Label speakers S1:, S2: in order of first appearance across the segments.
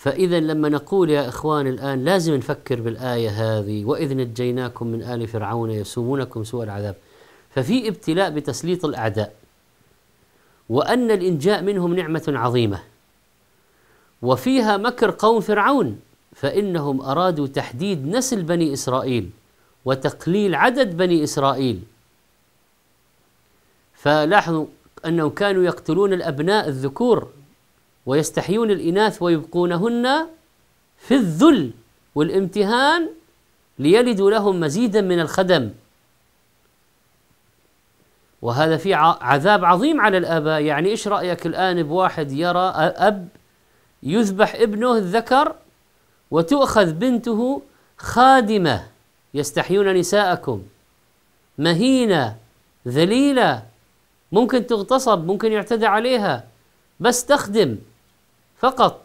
S1: فإذا لما نقول يا إخوان الآن لازم نفكر بالآية هذه وإذ نجيناكم من آل فرعون يسومونكم سوء العذاب ففي ابتلاء بتسليط الأعداء وأن الإنجاء منهم نعمة عظيمة وفيها مكر قوم فرعون فإنهم أرادوا تحديد نسل بني إسرائيل وتقليل عدد بني إسرائيل فلاحظوا أنهم كانوا يقتلون الأبناء الذكور ويستحيون الإناث ويبقونهن في الذل والامتهان ليلدوا لهم مزيدا من الخدم وهذا في عذاب عظيم على الآباء يعني إيش رأيك الآن بواحد يرى أب يذبح ابنه الذكر وتؤخذ بنته خادمة يستحيون نساءكم مهينة ذليلة ممكن تغتصب ممكن يعتدى عليها بس تخدم فقط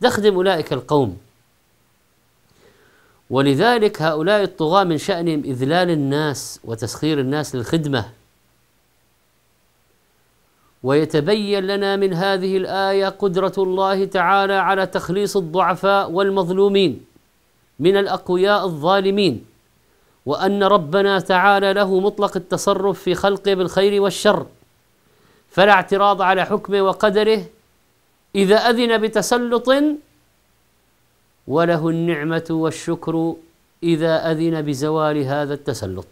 S1: تخدم أولئك القوم ولذلك هؤلاء الطغاة من شأنهم إذلال الناس وتسخير الناس للخدمة ويتبين لنا من هذه الآية قدرة الله تعالى على تخليص الضعفاء والمظلومين من الأقوياء الظالمين وأن ربنا تعالى له مطلق التصرف في خلقه بالخير والشر فلا اعتراض على حكمه وقدره إذا أذن بتسلط وله النعمة والشكر إذا أذن بزوال هذا التسلط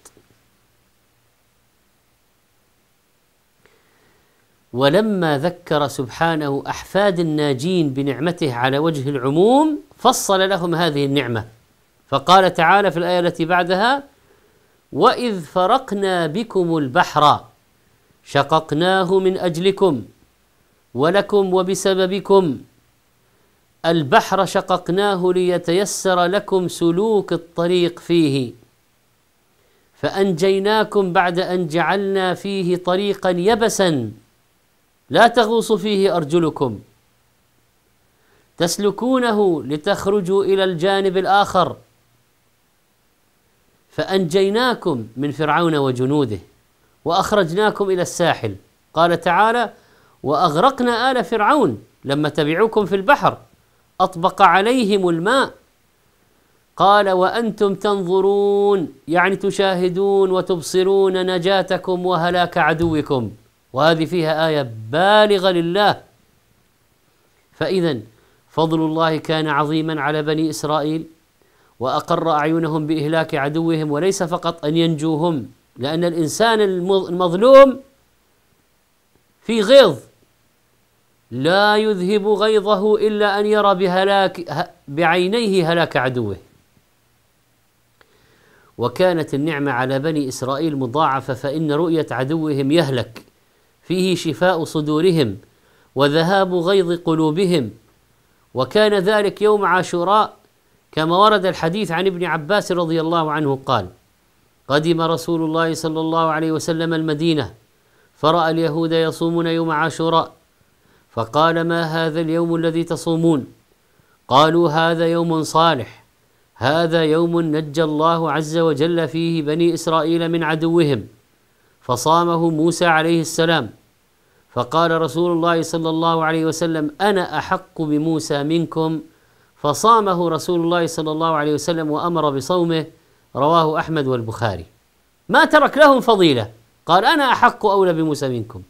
S1: ولما ذكر سبحانه أحفاد الناجين بنعمته على وجه العموم فصل لهم هذه النعمة فقال تعالى في الآية التي بعدها وإذ فرقنا بكم البحر شققناه من أجلكم ولكم وبسببكم البحر شققناه ليتيسر لكم سلوك الطريق فيه فانجيناكم بعد ان جعلنا فيه طريقا يبسا لا تغوص فيه ارجلكم تسلكونه لتخرجوا الى الجانب الاخر فانجيناكم من فرعون وجنوده واخرجناكم الى الساحل قال تعالى واغرقنا ال فرعون لما تبعوكم في البحر اطبق عليهم الماء قال وانتم تنظرون يعني تشاهدون وتبصرون نجاتكم وهلاك عدوكم وهذه فيها ايه بالغه لله فاذا فضل الله كان عظيما على بني اسرائيل واقر اعينهم باهلاك عدوهم وليس فقط ان ينجوهم لان الانسان المظلوم في غيظ لا يذهب غيظه إلا أن يرى بهلاك بعينيه هلاك عدوه وكانت النعمة على بني إسرائيل مضاعفة فإن رؤية عدوهم يهلك فيه شفاء صدورهم وذهاب غيظ قلوبهم وكان ذلك يوم عاشوراء كما ورد الحديث عن ابن عباس رضي الله عنه قال قدم رسول الله صلى الله عليه وسلم المدينة فرأى اليهود يصومون يوم عاشوراء فقال ما هذا اليوم الذي تصومون قالوا هذا يوم صالح هذا يوم نجى الله عز وجل فيه بني اسرائيل من عدوهم فصامه موسى عليه السلام فقال رسول الله صلى الله عليه وسلم انا احق بموسى منكم فصامه رسول الله صلى الله عليه وسلم وامر بصومه رواه احمد والبخاري ما ترك لهم فضيله قال انا احق اولى بموسى منكم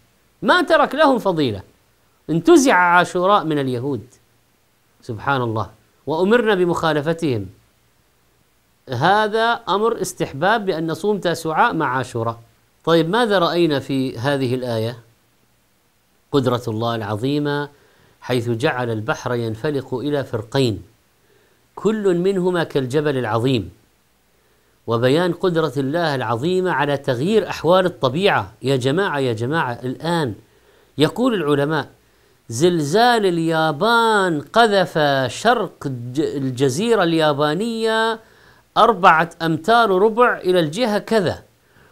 S1: ما ترك لهم فضيله انتزع عاشوراء من اليهود سبحان الله وأمرنا بمخالفتهم هذا أمر استحباب بأن نصوم تاسعاء مع عاشوراء طيب ماذا رأينا في هذه الآية قدرة الله العظيمة حيث جعل البحر ينفلق إلى فرقين كل منهما كالجبل العظيم وبيان قدرة الله العظيمة على تغيير أحوال الطبيعة يا جماعة يا جماعة الآن يقول العلماء زلزال اليابان قذف شرق الجزيرة اليابانية أربعة أمتار وربع إلى الجهة كذا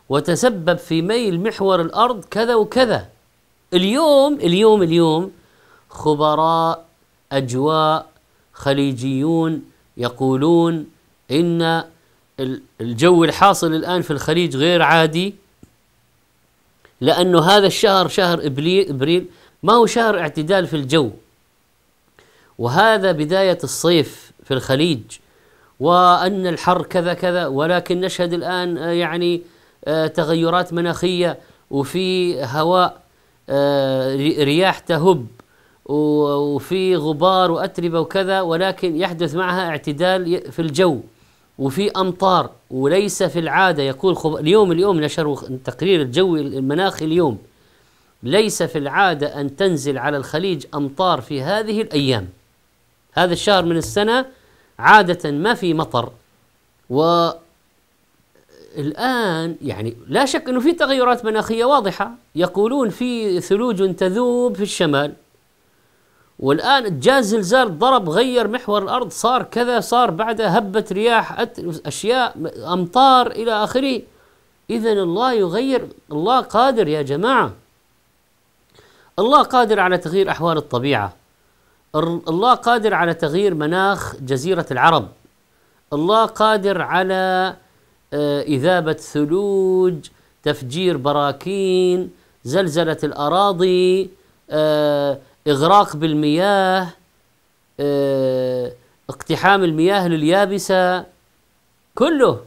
S1: وتسبب في ميل محور الأرض كذا وكذا اليوم اليوم اليوم خبراء أجواء خليجيون يقولون إن الجو الحاصل الآن في الخليج غير عادي لأنه هذا الشهر شهر إبريل ما هو شهر اعتدال في الجو وهذا بداية الصيف في الخليج وأن الحر كذا كذا ولكن نشهد الآن آه، يعني آه، تغيرات مناخية وفي هواء آه، رياح تهب وفي غبار وأتربة وكذا ولكن يحدث معها اعتدال في الجو وفي أمطار وليس في العادة يقول خب... اليوم اليوم نشروا التقرير الجوي المناخي اليوم ليس في العاده ان تنزل على الخليج امطار في هذه الايام هذا الشهر من السنه عاده ما في مطر و الآن يعني لا شك أنه في تغيرات مناخية واضحة يقولون في ثلوج تذوب في الشمال والآن جاء زلزال ضرب غير محور الأرض صار كذا صار بعدها هبت رياح أشياء أمطار إلى آخره إذا الله يغير الله قادر يا جماعة الله قادر على تغيير احوال الطبيعه الله قادر على تغيير مناخ جزيره العرب الله قادر على آه، اذابه ثلوج تفجير براكين زلزله الاراضي آه، اغراق بالمياه آه، اقتحام المياه لليابسه كله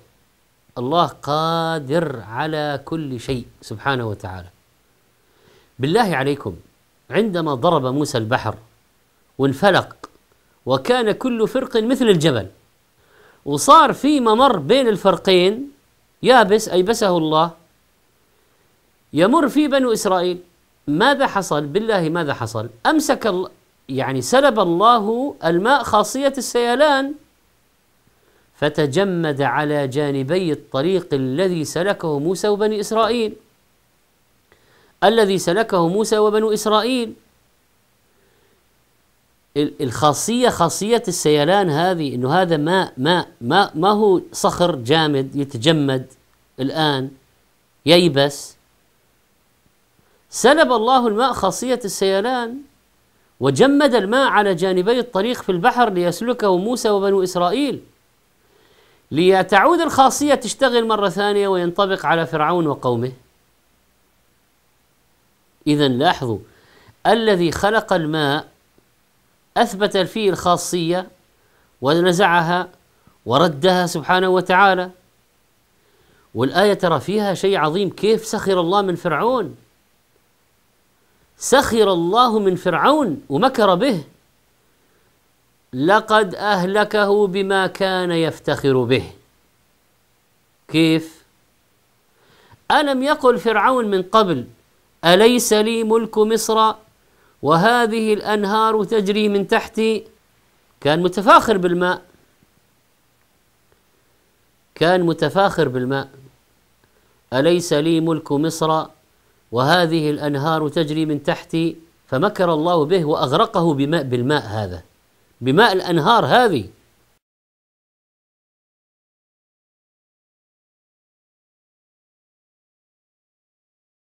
S1: الله قادر على كل شيء سبحانه وتعالى بالله عليكم عندما ضرب موسى البحر وانفلق وكان كل فرق مثل الجبل وصار في ممر بين الفرقين يابس أيبسه الله يمر في بنو إسرائيل ماذا حصل بالله ماذا حصل أمسك الله يعني سلب الله الماء خاصية السيلان فتجمد على جانبي الطريق الذي سلكه موسى وبني إسرائيل الذي سلكه موسى وبنو إسرائيل الخاصية خاصية السيلان هذه انه هذا ماء ماء ما ما هو صخر جامد يتجمد الآن ييبس سلب الله الماء خاصية السيلان وجمد الماء على جانبي الطريق في البحر ليسلكه موسى وبنو إسرائيل لتعود الخاصية تشتغل مرة ثانية وينطبق على فرعون وقومه إذا لاحظوا الذي خلق الماء أثبت فيه الخاصية ونزعها وردها سبحانه وتعالى والآية ترى فيها شيء عظيم كيف سخر الله من فرعون سخر الله من فرعون ومكر به لقد أهلكه بما كان يفتخر به كيف؟ ألم يقل فرعون من قبل أليس لي ملك مصر وهذه الأنهار تجري من تحتي كان متفاخر بالماء كان متفاخر بالماء أليس لي ملك مصر وهذه الأنهار تجري من تحتي فمكر الله به وأغرقه بماء بالماء هذا بماء الأنهار هذه